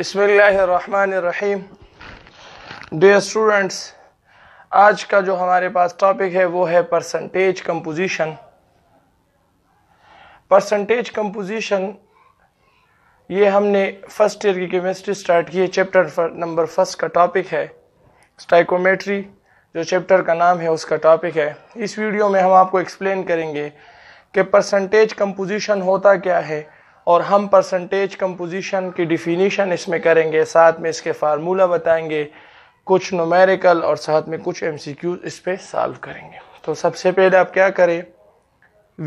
बसमीम dear students आज का जो हमारे पास टॉपिक है वो है परसेंटेज कंपोजिशन परसेंटेज कंपोजिशन ये हमने फर्स्ट ईयर की केमिस्ट्री स्टार्ट की है चैप्टर नंबर फर्स्ट का टॉपिक है स्टाइकोमेट्री जो चैप्टर का नाम है उसका टॉपिक है इस वीडियो में हम आपको एक्सप्लेन करेंगे कि परसेंटेज कंपोजिशन होता क्या है और हम परसेंटेज कंपोजिशन की डिफिनीशन इसमें करेंगे साथ में इसके फार्मूला बताएंगे कुछ नोमेरिकल और साथ में कुछ एम सी क्यू इस पर सॉल्व करेंगे तो सबसे पहले आप क्या करें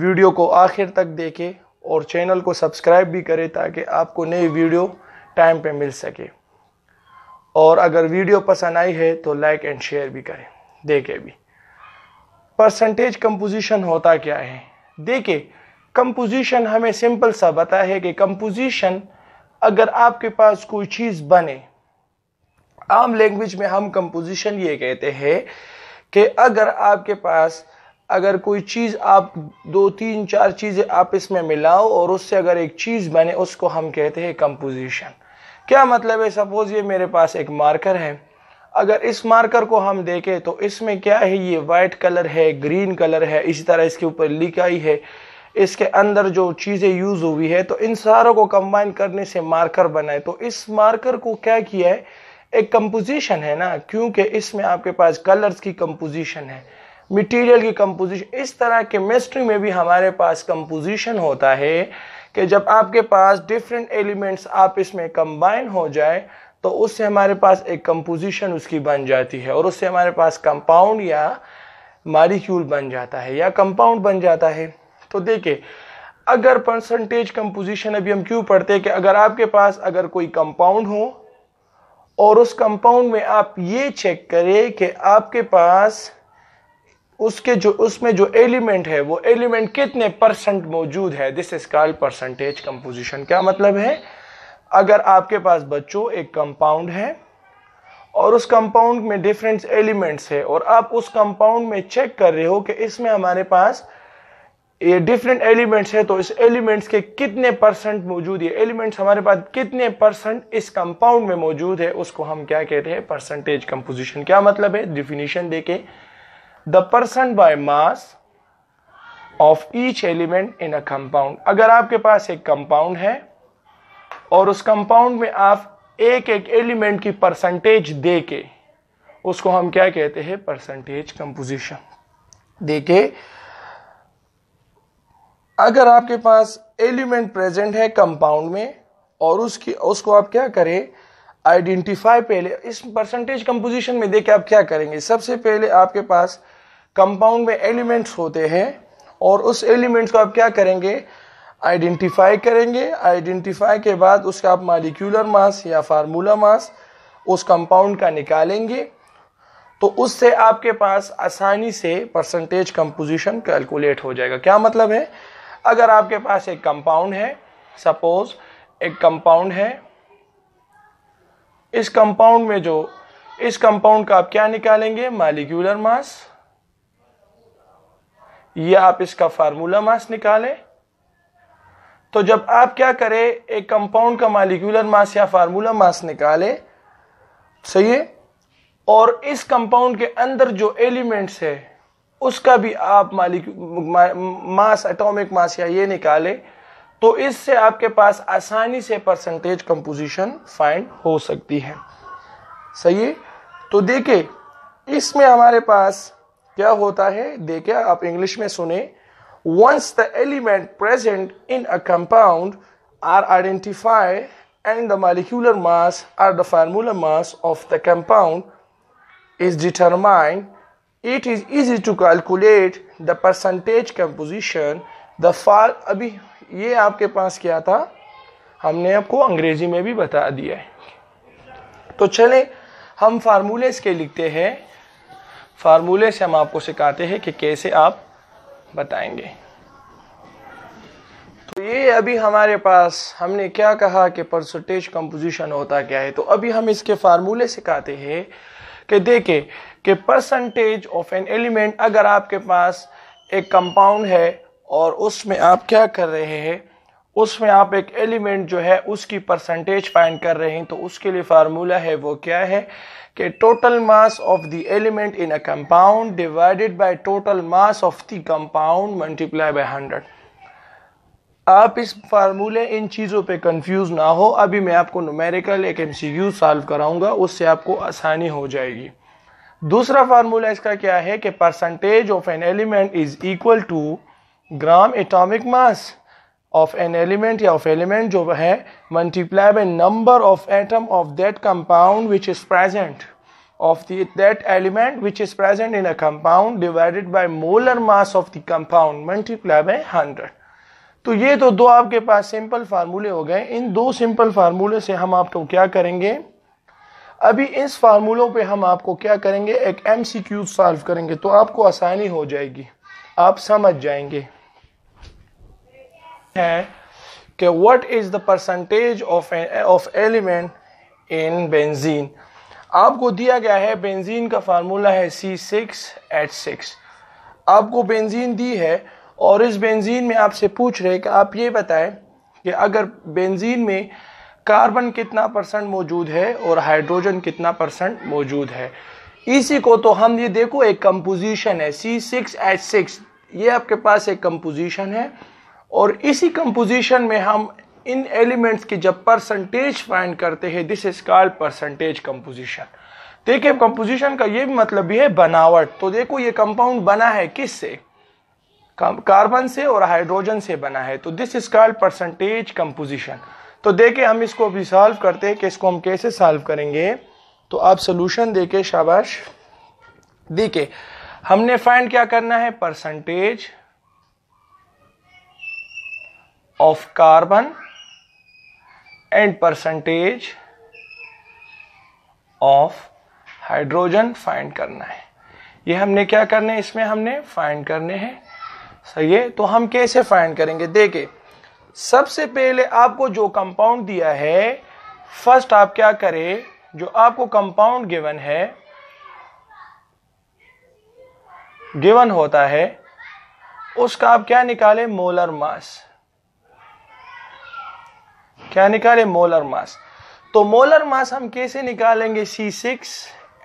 वीडियो को आखिर तक देखें और चैनल को सब्सक्राइब भी करें ताकि आपको नई वीडियो टाइम पे मिल सके और अगर वीडियो पसंद आई है तो लाइक एंड शेयर भी करें देखें भी परसेंटेज कंपोजिशन होता क्या है देखें कंपोजिशन हमें सिंपल सा बता है कि कंपोजिशन अगर आपके पास कोई चीज़ बने आम लैंग्वेज में हम कंपोजिशन ये कहते हैं कि अगर आपके पास अगर कोई चीज़ आप दो तीन चार चीज़ें आप इसमें मिलाओ और उससे अगर एक चीज़ बने उसको हम कहते हैं कंपोजिशन क्या मतलब है सपोज़ ये मेरे पास एक मार्कर है अगर इस मार्कर को हम देखें तो इसमें क्या है ये वाइट कलर है ग्रीन कलर है इसी तरह इसके ऊपर लिखाई है इसके अंदर जो चीज़ें यूज़ हुई है तो इन सारों को कंबाइन करने से मार्कर बनाए तो इस मार्कर को क्या किया है एक कंपोजिशन है ना क्योंकि इसमें आपके पास कलर्स की कंपोजिशन है मटेरियल की कंपोजिशन इस तरह के मिस्ट्री में भी हमारे पास कंपोजिशन होता है कि जब आपके पास डिफरेंट एलिमेंट्स आप इसमें कंबाइन हो जाए तो उससे हमारे पास एक कंपोजिशन उसकी बन जाती है और उससे हमारे पास कंपाउंड या मारिक्यूल बन जाता है या कंपाउंड बन जाता है तो देखिए अगर परसेंटेज कंपोजिशन अभी हम क्यों पढ़ते हैं कि अगर आपके पास अगर कोई कंपाउंड हो और उस कंपाउंड में आप ये चेक करें कि आपके पास उसके जो उसमें जो एलिमेंट है वो एलिमेंट कितने परसेंट मौजूद है this is called percentage composition क्या मतलब है अगर आपके पास बच्चों एक कंपाउंड है और उस कंपाउंड में डिफरेंट एलिमेंट्स है और आप उस कंपाउंड में चेक कर रहे हो कि इसमें हमारे पास ये डिफरेंट एलिमेंट्स है तो इस एलिमेंट्स के कितने परसेंट मौजूद है एलिमेंट्स हमारे पास कितने परसेंट इस कंपाउंड में मौजूद है उसको हम क्या कहते हैं परसेंटेज कंपोजिशन क्या मतलब है डिफिनीशन देके the percent by mass of each element in a compound अगर आपके पास एक कंपाउंड है और उस कंपाउंड में आप एक एक एलिमेंट की परसेंटेज दे के उसको हम क्या कहते हैं परसेंटेज कंपोजिशन दे के अगर आपके पास एलिमेंट प्रेजेंट है कंपाउंड में और उसकी उसको आप क्या करें आइडेंटिफाई पहले इस परसेंटेज कंपोजिशन में देखे के आप क्या करेंगे सबसे पहले आपके पास कंपाउंड में एलिमेंट्स होते हैं और उस एलिमेंट्स को आप क्या करेंगे आइडेंटिफाई करेंगे आइडेंटिफाई के बाद उसका आप मालिक्यूलर मास या फार्मूला मास उस कंपाउंड का निकालेंगे तो उससे आपके पास आसानी से परसेंटेज कंपोजिशन कैलकुलेट हो जाएगा क्या मतलब है अगर आपके पास एक कंपाउंड है सपोज एक कंपाउंड है इस कंपाउंड में जो इस कंपाउंड का आप क्या निकालेंगे मालिक्यूलर मास ये आप इसका फार्मूला मास निकालें तो जब आप क्या करें एक कंपाउंड का मालिक्यूलर मास या फार्मूला मास निकाले सही है और इस कंपाउंड के अंदर जो एलिमेंट्स है उसका भी आप मालिक मास एटॉमिक मास या ये निकालें तो इससे आपके पास आसानी से परसेंटेज कंपोजिशन फाइंड हो सकती है सही है तो देखिए इसमें हमारे पास क्या होता है देखे आप इंग्लिश में सुने once the element present in a compound are identify and the molecular mass or the formula mass of the compound is determined it is easy to calculate the percentage composition the follow अभी ये आपके पास क्या था हमने आपको अंग्रेजी में भी बता दिया है तो चले हम फार्मूले इसके लिखते हैं फार्मूले से हम आपको सिखाते हैं कि कैसे आप बताएंगे तो ये अभी हमारे पास हमने क्या कहा कि परसेंटेज कंपोजिशन होता क्या है तो अभी हम इसके फार्मूले सिखाते हैं कि देखे कि परसेंटेज ऑफ एन एलिमेंट अगर आपके पास एक कंपाउंड है और उसमें आप क्या कर रहे हैं उसमें आप एक एलिमेंट जो है उसकी परसेंटेज फाइंड कर रहे हैं तो उसके लिए फार्मूला है वो क्या है कि total mass of the element in a compound divided by total mass of the compound multiply by hundred आप इस फार्मूले इन चीज़ों पे कंफ्यूज ना हो अभी मैं आपको नुमेरिकल एक एम सॉल्व कराऊंगा उससे आपको आसानी हो जाएगी दूसरा फार्मूला इसका क्या है कि percentage of an element is equal to gram atomic mass of an element या ऑफ एलिमेंट जो है multiply by number of atom of that compound which is present of the that element which is present in a compound divided by molar mass of the compound multiplied by 100 तो ये तो दो आपके पास simple फार्मूले हो गए इन दो simple फार्मूले से हम आपको तो क्या करेंगे अभी इस फार्मूलों पे हम आपको क्या करेंगे एक एम सी क्यू सॉल्व करेंगे तो आपको आसानी हो जाएगी आप समझ जाएंगे है कि what is the percentage of of element in benzene आपको दिया गया है बेंजीन का फार्मूला है सी सिक्स एच सिक्स आपको बेंजीन दी है और इस बेंजीन में आपसे पूछ रहे कि आप ये बताएं कि अगर बेंजीन में कार्बन कितना परसेंट मौजूद है और हाइड्रोजन कितना परसेंट मौजूद है इसी को तो हम ये देखो एक कंपोजिशन है सी सिक्स एच सिक्स ये आपके पास एक कंपोजिशन है और इसी कंपोजिशन में हम इन एलिमेंट्स की जब परसेंटेज फाइंड करते हैं this is called percentage composition देखिए कंपोजिशन का ये भी मतलब भी है बनावट तो देखो ये कंपाउंड बना है किस से कार्बन से और हाइड्रोजन से बना है तो this is called percentage composition तो देखे हम इसको अभी सॉल्व करते हैं कि इसको हम कैसे सॉल्व करेंगे तो आप सोल्यूशन दे के शाबाश देखे हमने फाइंड क्या करना है percentage of carbon and percentage of hydrogen find करना है ये हमने क्या करने इसमें हमने फाइंड करने हैं सही है तो हम कैसे फाइंड करेंगे देखे सबसे पहले आपको जो कंपाउंड दिया है फर्स्ट आप क्या करें जो आपको कंपाउंड गिवन है गिवन होता है उसका आप क्या निकाले मोलर मास क्या निकाले मोलर मास तो मोलर मास हम कैसे निकालेंगे सी सिक्स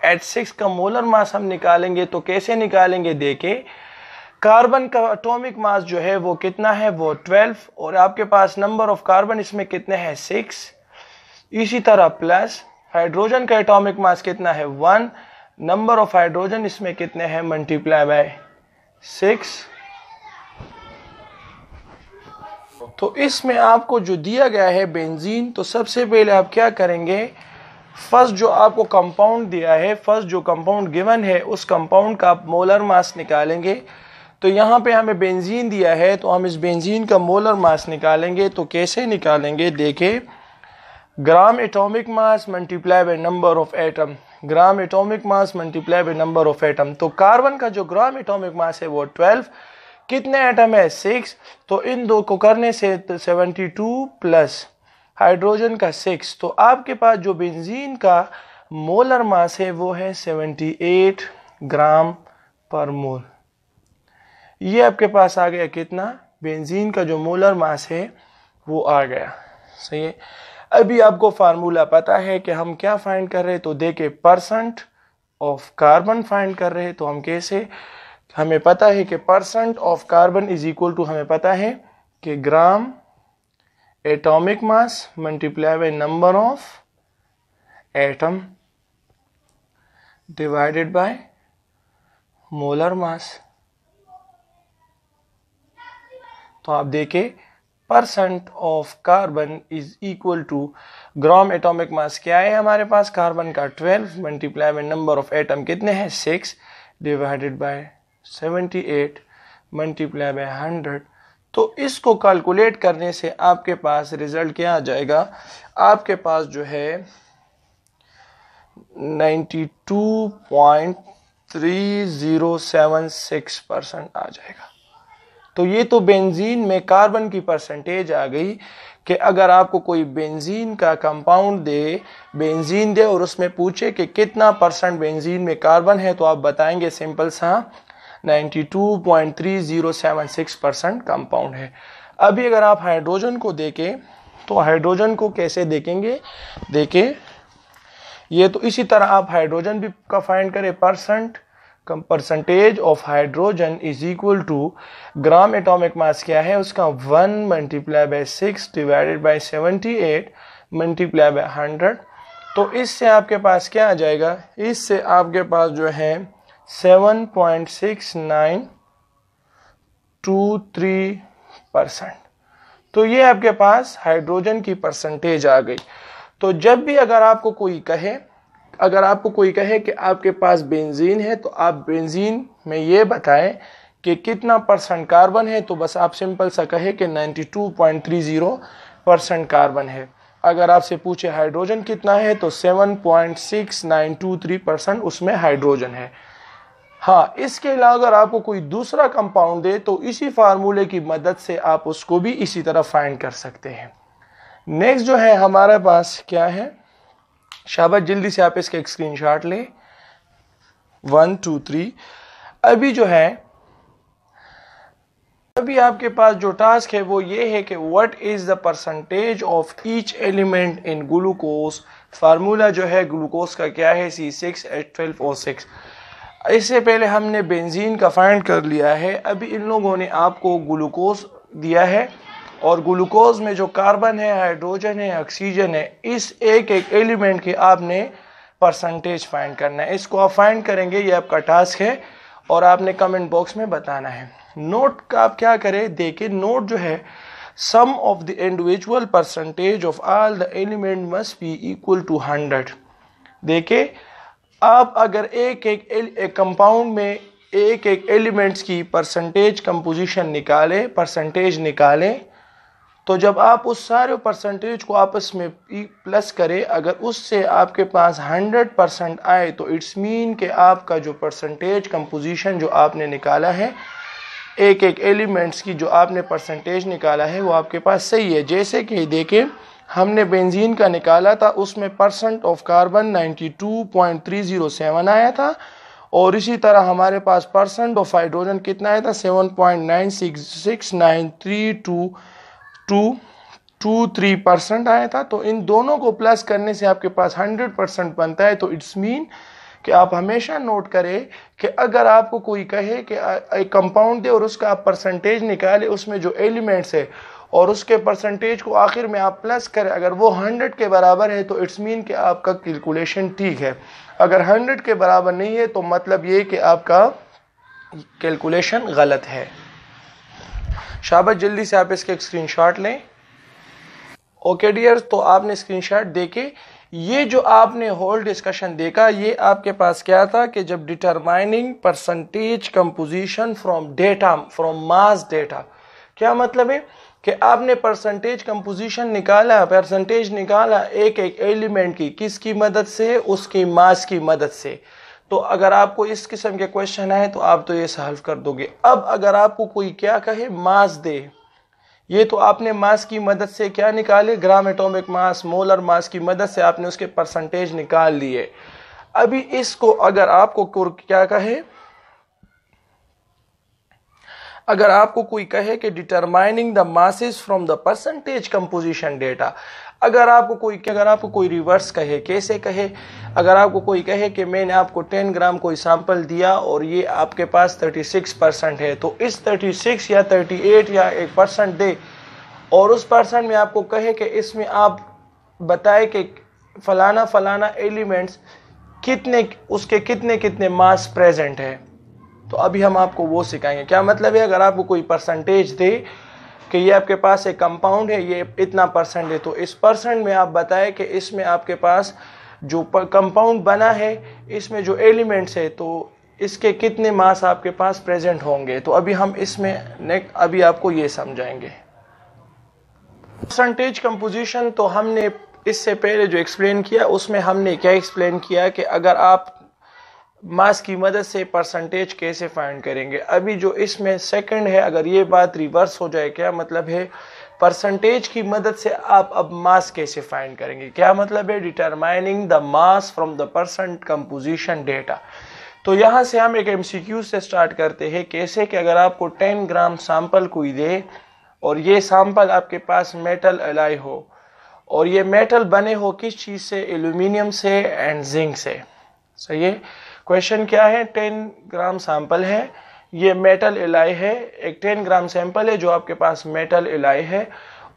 एट सिक्स का मोलर मास हम निकालेंगे तो कैसे निकालेंगे देखे कार्बन का एटॉमिक मास जो है वो कितना है वो 12 और आपके पास नंबर ऑफ कार्बन इसमें कितने हैं सिक्स इसी तरह प्लस हाइड्रोजन का एटॉमिक मास कितना है वन नंबर ऑफ हाइड्रोजन इसमें कितने हैं मल्टीप्लाई बाय सिक्स तो इसमें आपको जो दिया गया है बेंजीन तो सबसे पहले आप क्या करेंगे फर्स्ट जो आपको कंपाउंड दिया है फर्स्ट जो कंपाउंड गिवन है उस कंपाउंड का आप मोलर मास निकालेंगे तो यहाँ पे हमें बेंजीन दिया है तो हम इस बेंजीन का मोलर मास निकालेंगे तो कैसे निकालेंगे देखें gram atomic mass multiply by number of atom gram atomic mass multiply by number of atom तो कार्बन का जो ग्राम एटॉमिक मास है वो ट्वेल्व कितने एटम है सिक्स तो इन दो को करने से सेवेंटी टू प्लस हाइड्रोजन का सिक्स तो आपके पास जो बेंजीन का मोलर मास है वो है सेवेंटी एट ग्राम पर मोल ये आपके पास आ गया कितना बेंजीन का जो मोलर मास है वो आ गया सही है अभी आपको फार्मूला पता है कि हम क्या फाइंड कर रहे हैं तो देखे परसेंट ऑफ कार्बन फाइंड कर रहे हैं तो हम कैसे हमें पता है कि percent of carbon is equal to हमें पता है कि gram atomic mass multiply by number of atom divided by molar mass तो आप देखें percent of carbon is equal to gram atomic mass क्या है हमारे पास कार्बन का ट्वेल्व मल्टीप्लाई में नंबर ऑफ एटम कितने हैं six divided by seventy eight multiply by hundred तो इसको कैलकुलेट करने से आपके पास रिजल्ट क्या आ जाएगा आपके पास जो है ninety two point three zero seven six percent आ जाएगा तो ये तो बेंजीन में कार्बन की परसेंटेज आ गई कि अगर आपको कोई बेंजीन का कंपाउंड दे बेंजीन दे और उसमें पूछे कि कितना परसेंट बेंजीन में कार्बन है तो आप बताएंगे सिंपल सा 92.3076 परसेंट कंपाउंड है अभी अगर आप हाइड्रोजन को देखें तो हाइड्रोजन को कैसे देखेंगे देखें ये तो इसी तरह आप हाइड्रोजन भी का फाइंड करें percent percentage of hydrogen is equal to gram atomic mass क्या है उसका one multiply by six divided by seventy eight multiply by hundred तो इससे आपके पास क्या आ जाएगा इससे आपके पास जो है seven point six nine two three percent तो ये आपके पास हाइड्रोजन की परसेंटेज आ गई तो जब भी अगर आपको कोई कहे अगर आपको कोई कहे कि आपके पास बेंजीन है तो आप बेंजीन में ये बताएं कि कितना परसेंट कार्बन है तो बस आप सिंपल सा कहे कि 92.30 परसेंट कार्बन है अगर आपसे पूछे हाइड्रोजन कितना है तो 7.6923 परसेंट उसमें हाइड्रोजन है हाँ इसके अलावा अगर आपको कोई दूसरा कंपाउंड दे तो इसी फार्मूले की मदद से आप उसको भी इसी तरह फाइंड कर सकते हैं नेक्स्ट जो है हमारे पास क्या है शाबाश जल्दी से आप इसका एक शॉट लें वन टू थ्री अभी जो है अभी आपके पास जो टास्क है वो ये है कि what is the percentage of each element in glucose formula जो है ग्लूकोज का क्या है C six H twelve O six इससे पहले हमने बेंजीन का फाइंड कर लिया है अभी इन लोगों ने आपको ग्लूकोज दिया है और ग्लूकोज में जो कार्बन है हाइड्रोजन है ऑक्सीजन है इस एक एक एलिमेंट के आपने परसेंटेज फाइंड करना है इसको आप फाइंड करेंगे ये आपका टास्क है और आपने कमेंट बॉक्स में बताना है नोट का आप क्या करें देखिए नोट जो है sum of the individual percentage of all the element must be equal to hundred देखिए आप अगर एक एक, एक कंपाउंड में एक एक एलिमेंट्स की परसेंटेज कंपोजिशन निकालें परसेंटेज निकालें तो जब आप उस सारे परसेंटेज को आपस में प्लस करें अगर उससे आपके पास हंड्रेड परसेंट आए तो इट्स मीन के आपका जो परसेंटेज कंपोजिशन जो आपने निकाला है एक एक एलिमेंट्स की जो आपने परसेंटेज निकाला है वो आपके पास सही है जैसे कि देखें हमने बेंजीन का निकाला था उसमें परसेंट ऑफ कार्बन नाइन्टी आया था और इसी तरह हमारे पास परसेंट ऑफ हाइड्रोजन कितना आया था seven two two three percent आया था तो इन दोनों को प्लस करने से आपके पास हंड्रेड परसेंट बनता है तो इट्स मीन कि आप हमेशा नोट करें कि अगर आपको कोई कहे कि एक कंपाउंड दे और उसका आप परसेंटेज निकाले उसमें जो एलिमेंट्स है और उसके परसेंटेज को आखिर में आप प्लस करें अगर वो हंड्रेड के बराबर है तो इट्स मीन कि आपका कैलकुलेशन ठीक है अगर हंड्रेड के बराबर नहीं है तो मतलब ये कि आपका कैलकुलेशन गलत है शाबाश जल्दी से आप इसके एक स्क्रीनशॉट लें ओके डियर तो आपने स्क्रीन शॉट देखे ये जो आपने होल डिस्कशन देखा ये आपके पास क्या था कि जब determining percentage composition from data from mass data क्या मतलब है कि आपने परसेंटेज कंपोजिशन निकाला परसेंटेज निकाला एक एक एलिमेंट की किसकी मदद से उसकी मास की मदद से तो अगर आपको इस किस्म के क्वेश्चन आए तो आप तो ये सॉल्व कर दोगे अब अगर आपको कोई क्या कहे मास दे ये तो आपने मास की मदद से क्या निकाले ग्राम एटोमिक मास मोलर मास की मदद से आपने उसके परसेंटेज निकाल लिए अभी इसको अगर आपको क्या कहे अगर आपको कोई कहे कि determining the masses from the percentage composition data अगर आपको कोई अगर आपको कोई रिवर्स कहे कैसे कहे अगर आपको कोई कहे कि मैंने आपको 10 ग्राम कोई सैंपल दिया और ये आपके पास 36 परसेंट है तो इस 36 या 38 या एक परसेंट दे और उस परसेंट में आपको कहे कि इसमें आप बताए कि फलाना फलाना एलिमेंट्स कितने उसके कितने कितने मास प्रेजेंट है तो अभी हम आपको वो सिखाएंगे क्या मतलब है अगर आपको कोई परसेंटेज दे कि ये आपके पास एक कंपाउंड है ये इतना परसेंट है तो इस परसेंट में आप बताएं कि इसमें आपके पास जो कंपाउंड बना है इसमें जो एलिमेंट्स है तो इसके कितने मास आपके पास प्रेजेंट होंगे तो अभी हम इसमें नेक्स्ट अभी आपको ये समझाएंगे परसेंटेज कंपोजिशन तो हमने इससे पहले जो एक्सप्लेन किया उसमें हमने क्या एक्सप्लेन किया कि अगर आप मास की मदद से परसेंटेज कैसे फाइंड करेंगे अभी जो इसमें सेकंड है अगर ये बात रिवर्स हो जाए क्या मतलब है परसेंटेज की मदद से आप अब मास कैसे फाइंड करेंगे क्या मतलब है determining the mass from the percent composition data तो यहाँ से हम एक एमसीक्यू से स्टार्ट करते हैं कैसे कि अगर आपको 10 ग्राम सैंपल कोई दे और ये सैंपल आपके पास मेटल अलाई हो और ये मेटल बने हो किस चीज़ से एल्यूमिनियम से एंड जिंक से सही है क्वेश्चन क्या है टेन ग्राम सैंपल है ये मेटल एलाय है एक टेन ग्राम सैंपल है जो आपके पास मेटल एलाय है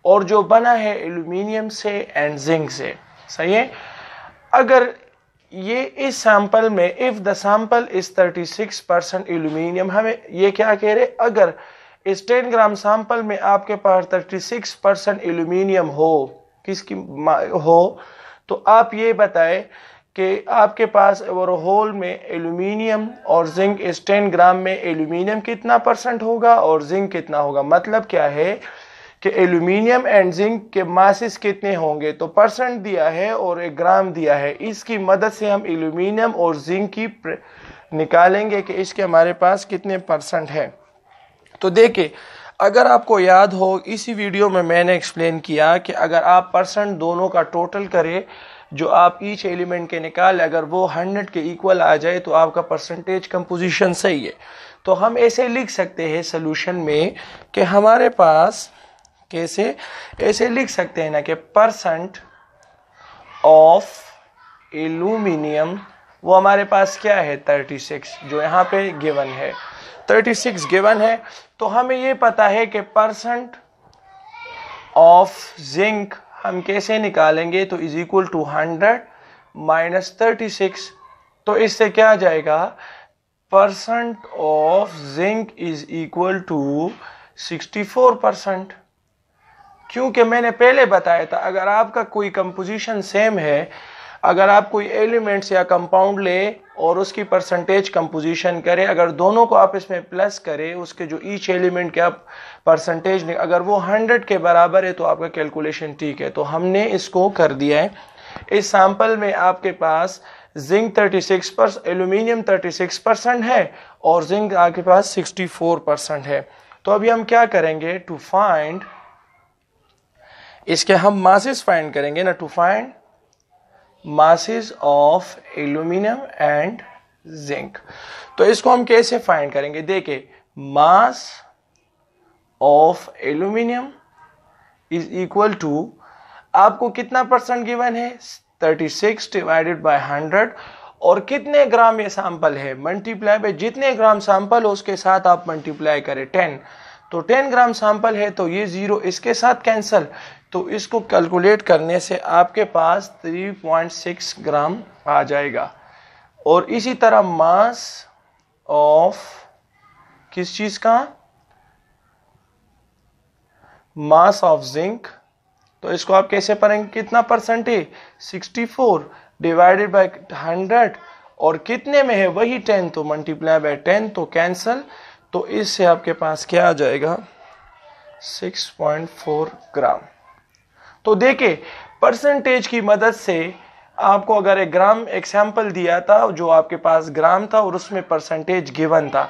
और जो बना है एल्यूमिनियम से एंड जिंक से सही है अगर ये इस सैंपल में if the sample is 36 percent aluminium हमें ये क्या कह रहे अगर इस 10 ग्राम सैंपल में आपके पास 36 परसेंट एल्यूमिनियम हो किसकी हो तो आप ये बताएं कि आपके पास ओवरऑल में एल्यूमिनियम और जिंक इस टेन ग्राम में एल्यूमिनियम कितना परसेंट होगा और जिंक कितना होगा मतलब क्या है कि एल्यूमिनियम एंड जिंक के मासिस कितने होंगे तो परसेंट दिया है और एक ग्राम दिया है इसकी मदद से हम एल्यूमिनियम और जिंक की निकालेंगे कि इसके हमारे पास कितने परसेंट है तो देखिए अगर आपको याद हो इसी वीडियो में मैंने एक्सप्लेन किया कि अगर आप परसेंट दोनों का टोटल करें जो आप ईच एलिमेंट के निकाल अगर वो हंड्रेड के इक्वल आ जाए तो आपका परसेंटेज कंपोजिशन सही है तो हम ऐसे लिख सकते हैं सोल्यूशन में कि हमारे पास कैसे ऐसे लिख सकते हैं ना कि परसेंट ऑफ एलुमिनियम वो हमारे पास क्या है 36 जो यहाँ पे गिवन है 36 गिवन है तो हमें ये पता है कि परसेंट ऑफ जिंक हम कैसे निकालेंगे तो is equal to hundred minus thirty six तो इससे क्या आ जाएगा percent of zinc is equal to sixty four percent क्योंकि मैंने पहले बताया था अगर आपका कोई कंपोजिशन सेम है अगर आप कोई एलिमेंट्स या कंपाउंड ले और उसकी परसेंटेज कंपोजिशन करें अगर दोनों को आप इसमें प्लस करें उसके जो ईच एलिमेंट के आप परसेंटेज अगर वो हंड्रेड के बराबर है तो आपका कैलकुलेशन ठीक है तो हमने इसको कर दिया है इस सैम्पल में आपके पास जिंक 36 पर एल्यूमिनियम 36 परसेंट है और जिंक आपके पास 64 परसेंट है तो अभी हम क्या करेंगे टू फाइंड इसके हम मासिस फाइंड करेंगे ना to find masses of aluminium and zinc तो इसको हम कैसे फाइंड करेंगे देखिए mass of aluminium is equal to आपको कितना परसेंट गिवन है 36 डिवाइडेड बाय 100 और कितने ग्राम ये सैंपल है मल्टीप्लाई बाय जितने ग्राम सैंपल हो उसके साथ आप मल्टीप्लाई करें 10 तो 10 ग्राम सैंपल है तो ये ज़ीरो इसके साथ कैंसल तो इसको कैलकुलेट करने से आपके पास 3.6 ग्राम आ जाएगा और इसी तरह मास ऑफ किस चीज़ का मास ऑफ जिंक तो इसको आप कैसे पढ़ेंगे कितना परसेंटेज 64 डिवाइडेड बाय 100 और कितने में है वही 10 तो मल्टीप्लाई बाय 10 तो कैंसल तो इससे आपके पास क्या आ जाएगा 6.4 ग्राम तो देखे परसेंटेज की मदद से आपको अगर एक ग्राम एग्जाम्पल दिया था जो आपके पास ग्राम था और उसमें परसेंटेज गिवन था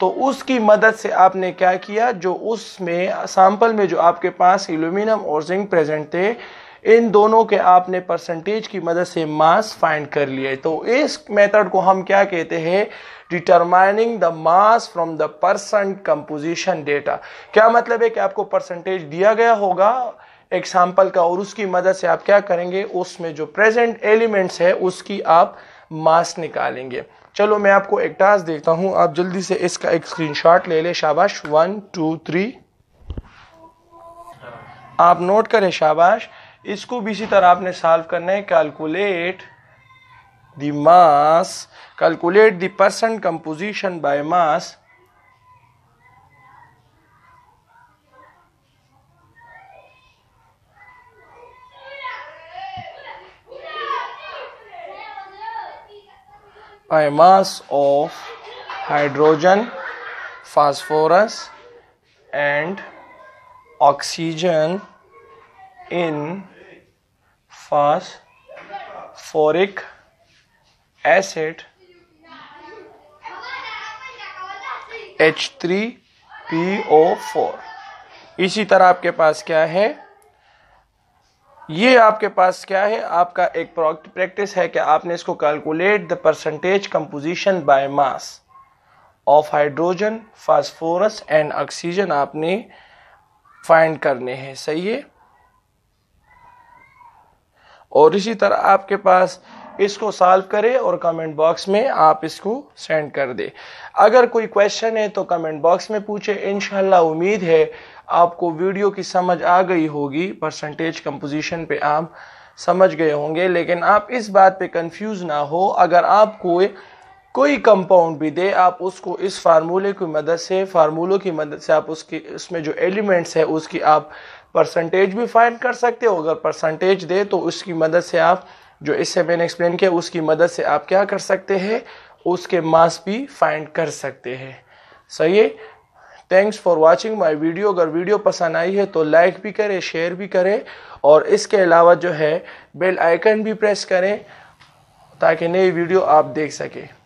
तो उसकी मदद से आपने क्या किया जो उसमें सैंपल में जो आपके पास एल्यूमिनियम और जिंक प्रेजेंट थे इन दोनों के आपने परसेंटेज की मदद से मास फाइंड कर लिए तो इस मेथड को हम क्या कहते हैं determining the mass from the percent composition data क्या मतलब है कि आपको परसेंटेज दिया गया होगा एग्जाम्पल का और उसकी मदद से आप क्या करेंगे उसमें जो प्रेजेंट एलिमेंट्स है उसकी आप मास निकालेंगे चलो मैं आपको एक टास्क देखता हूँ आप जल्दी से इसका एक स्क्रीनशॉट ले लें शाबाश वन टू थ्री आप नोट करें शाबाश इसको भी इसी तरह आपने सॉल्व करना है calculate the mass calculate the percent composition by mass by mass of hydrogen phosphorus and oxygen in phosphoric acid H three P O four इसी तरह आपके पास क्या है ये आपके पास क्या है आपका एक प्रैक्टिस है कि आपने इसको calculate the percentage composition by mass of hydrogen phosphorus and oxygen आपने फाइंड करने हैं सही है और इसी तरह आपके पास इसको सॉल्व करें और कमेंट बॉक्स में आप इसको सेंड कर दें अगर कोई क्वेश्चन है तो कमेंट बॉक्स में पूछें इन उम्मीद है आपको वीडियो की समझ आ गई होगी परसेंटेज कंपोजिशन पे आप समझ गए होंगे लेकिन आप इस बात पे कंफ्यूज ना हो अगर आपको कोई कंपाउंड भी दे आप उसको इस फार्मूले की मदद से फार्मूलों की मदद से आप उसकी उसमें जो एलिमेंट्स है उसकी आप परसेंटेज भी फाइंड कर सकते हो अगर परसेंटेज दे तो उसकी मदद से आप जो इससे मैंने एक्सप्लेन किया उसकी मदद से आप क्या कर सकते हैं उसके मास भी फाइंड कर सकते हैं सही है thanks for watching my video अगर वीडियो पसंद आई है तो लाइक भी करें शेयर भी करें और इसके अलावा जो है बेल आइकन भी प्रेस करें ताकि नई वीडियो आप देख सकें